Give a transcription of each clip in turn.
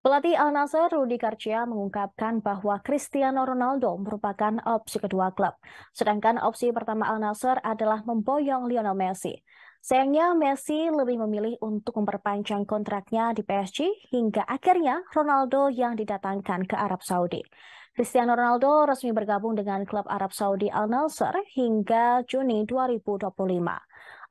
Pelatih Al Nasser Rudi Karcia mengungkapkan bahwa Cristiano Ronaldo merupakan opsi kedua klub, sedangkan opsi pertama Al Nasser adalah memboyong Lionel Messi. Sayangnya Messi lebih memilih untuk memperpanjang kontraknya di PSG hingga akhirnya Ronaldo yang didatangkan ke Arab Saudi. Cristiano Ronaldo resmi bergabung dengan klub Arab Saudi Al Nasser hingga Juni 2025.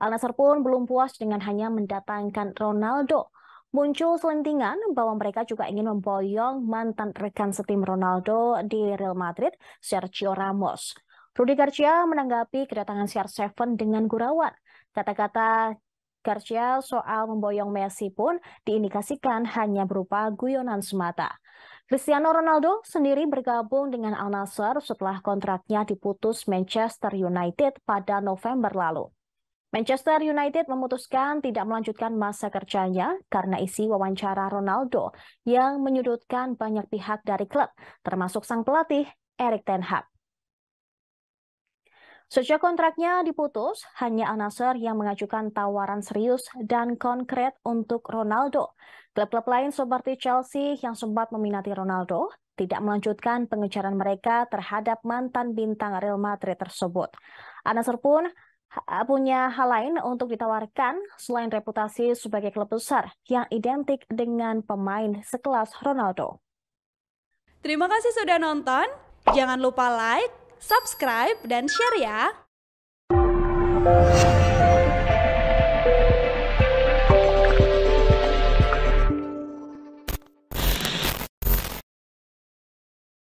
Al Nasser pun belum puas dengan hanya mendatangkan Ronaldo Muncul selentingan bahwa mereka juga ingin memboyong mantan rekan setim Ronaldo di Real Madrid, Sergio Ramos. Rudy Garcia menanggapi kedatangan CR7 dengan gurauan. Kata-kata Garcia soal memboyong Messi pun diindikasikan hanya berupa guyonan semata. Cristiano Ronaldo sendiri bergabung dengan Al Nassr setelah kontraknya diputus Manchester United pada November lalu. Manchester United memutuskan tidak melanjutkan masa kerjanya karena isi wawancara Ronaldo yang menyudutkan banyak pihak dari klub, termasuk sang pelatih Erik Ten Hag. Sejak kontraknya diputus, hanya Al yang mengajukan tawaran serius dan konkret untuk Ronaldo. Klub-klub lain seperti Chelsea yang sempat meminati Ronaldo tidak melanjutkan pengejaran mereka terhadap mantan bintang Real Madrid tersebut. Anasir pun punya hal lain untuk ditawarkan selain reputasi sebagai klub besar yang identik dengan pemain sekelas Ronaldo. Terima kasih sudah nonton. Jangan lupa like, subscribe, dan share ya.